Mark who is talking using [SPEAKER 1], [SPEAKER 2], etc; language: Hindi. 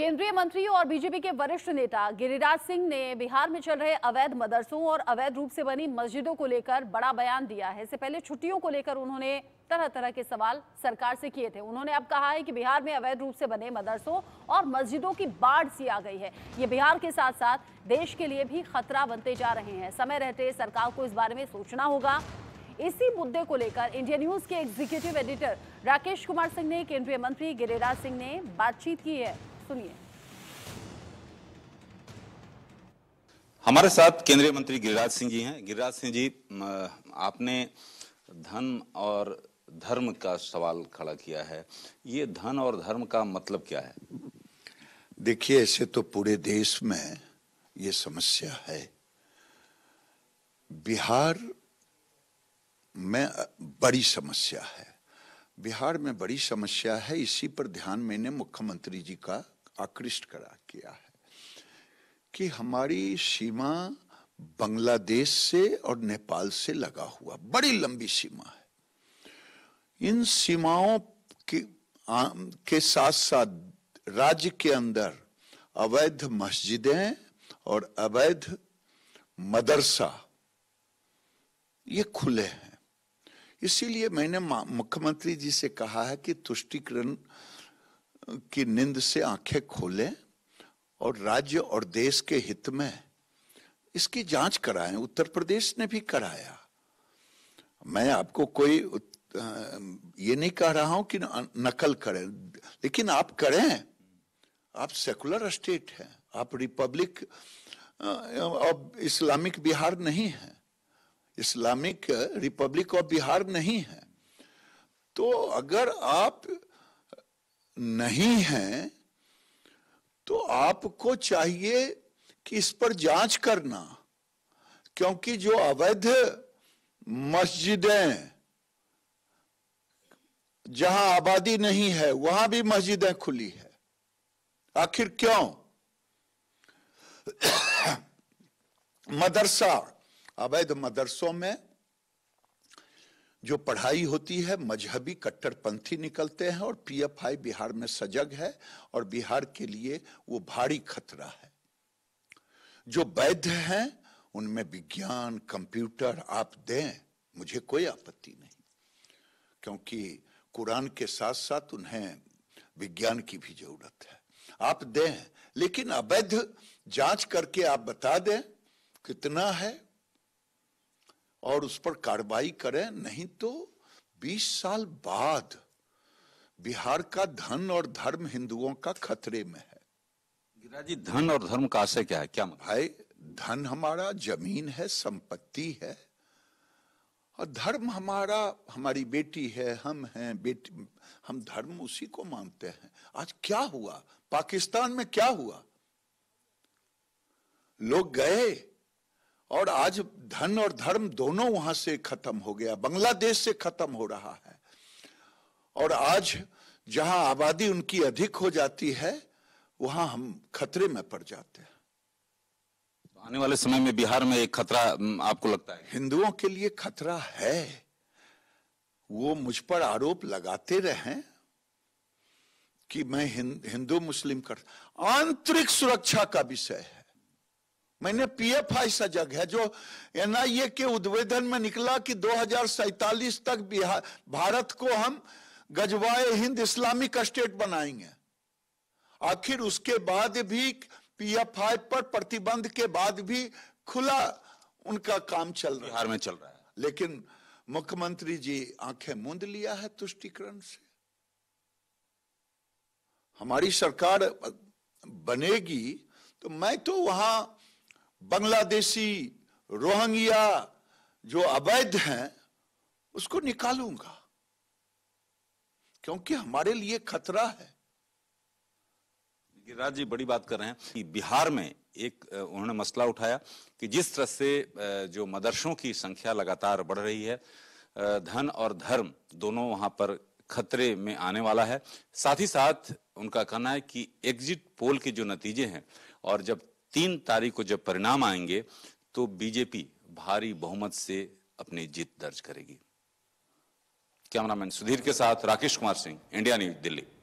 [SPEAKER 1] केंद्रीय मंत्री और बीजेपी के वरिष्ठ नेता गिरिराज सिंह ने बिहार में चल रहे अवैध मदरसों और अवैध रूप से बनी मस्जिदों को लेकर बड़ा बयान दिया है इससे पहले छुट्टियों को लेकर उन्होंने तरह तरह के सवाल सरकार से किए थे उन्होंने अब कहा है कि बिहार में अवैध रूप से बने मदरसों और मस्जिदों की बाढ़ सी आ गई है ये बिहार के साथ साथ देश के लिए भी खतरा बनते जा रहे हैं समय रहते सरकार को इस बारे में सोचना होगा इसी मुद्दे को लेकर इंडिया न्यूज के एग्जीक्यूटिव एडिटर राकेश कुमार सिंह ने केंद्रीय मंत्री गिरिराज सिंह ने बातचीत की है सुनिए हमारे साथ केंद्रीय मंत्री गिरिराज सिंह जी हैं गिरिराज सिंह जी आपने धन और धर्म का सवाल खड़ा किया है ये धन और धर्म का मतलब क्या है
[SPEAKER 2] देखिए ऐसे तो पूरे देश में ये समस्या है बिहार में बड़ी समस्या है बिहार में बड़ी समस्या है इसी पर ध्यान मैंने मुख्यमंत्री जी का आकृष्ट करा किया है कि हमारी सीमा बांग्लादेश से और नेपाल से लगा हुआ बड़ी लंबी सीमा है इन सीमाओं के आ, के साथ साथ राज्य के अंदर अवैध मस्जिदें और अवैध मदरसा ये खुले हैं इसीलिए मैंने मुख्यमंत्री जी से कहा है कि तुष्टिकरण की निंद से आंखें खोलें और राज्य और देश के हित में इसकी जांच कराएं उत्तर प्रदेश ने भी कराया मैं आपको कोई ये नहीं कह रहा हूं कि नकल करें लेकिन आप करें आप सेकुलर स्टेट हैं आप रिपब्लिक ऑफ इस्लामिक बिहार नहीं है इस्लामिक रिपब्लिक ऑफ बिहार नहीं है तो अगर आप नहीं है तो आपको चाहिए कि इस पर जांच करना क्योंकि जो अवैध मस्जिदें जहां आबादी नहीं है वहां भी मस्जिदें खुली है आखिर क्यों मदरसा अवैध मदरसों में जो पढ़ाई होती है मजहबी कट्टरपंथी निकलते हैं और पीएफआई बिहार में सजग है और बिहार के लिए वो भारी खतरा है जो वैध हैं उनमें विज्ञान कंप्यूटर आप दें मुझे कोई आपत्ति नहीं क्योंकि कुरान के साथ साथ उन्हें विज्ञान की भी जरूरत है आप दें लेकिन अवैध जांच करके आप बता दें कितना है और उस पर कार्रवाई करें नहीं तो 20 साल बाद बिहार का धन और धर्म हिंदुओं का खतरे में है गिरा जी धन और धर्म का आशय क्या है क्या मतलब? भाई धन हमारा जमीन है संपत्ति है और धर्म हमारा हमारी बेटी है हम हैं बेटी हम धर्म उसी को मानते हैं आज क्या हुआ पाकिस्तान में क्या हुआ लोग गए और आज धन और धर्म दोनों वहां से खत्म हो गया बांग्लादेश से खत्म हो रहा है और आज जहां आबादी उनकी अधिक हो जाती है वहां हम खतरे में पड़ जाते हैं
[SPEAKER 1] तो आने वाले समय में बिहार में एक खतरा आपको लगता है
[SPEAKER 2] हिंदुओं के लिए खतरा है वो मुझ पर आरोप लगाते रहे कि मैं हिंदू मुस्लिम कर आंतरिक सुरक्षा का विषय है मैंने पीएफआई सजग है जो एनआईए के उद्वेदन में निकला कि दो तक भारत को हम गजवाए हिंद इस्लामिक स्टेट बनाएंगे आखिर उसके बाद भी पीएफआई पर प्रतिबंध के बाद भी खुला उनका काम चल रहा है में चल रहा है लेकिन मुख्यमंत्री जी आंखें मूंद लिया है तुष्टिकरण से हमारी सरकार बनेगी तो मैं तो वहां बांग्लादेशी रोहंगिया जो अवैध हैं उसको निकालूंगा क्योंकि हमारे लिए खतरा है
[SPEAKER 1] गिरिराज जी बड़ी बात कर रहे हैं कि बिहार में एक उन्होंने मसला उठाया कि जिस तरह से जो मदरसों की संख्या लगातार बढ़ रही है धन और धर्म दोनों वहां पर खतरे में आने वाला है साथ ही साथ उनका कहना है कि एग्जिट पोल के जो नतीजे हैं और जब तीन तारीख को जब परिणाम आएंगे तो बीजेपी भारी बहुमत से अपनी जीत दर्ज करेगी कैमरामैन सुधीर के साथ राकेश कुमार सिंह इंडिया न्यूज दिल्ली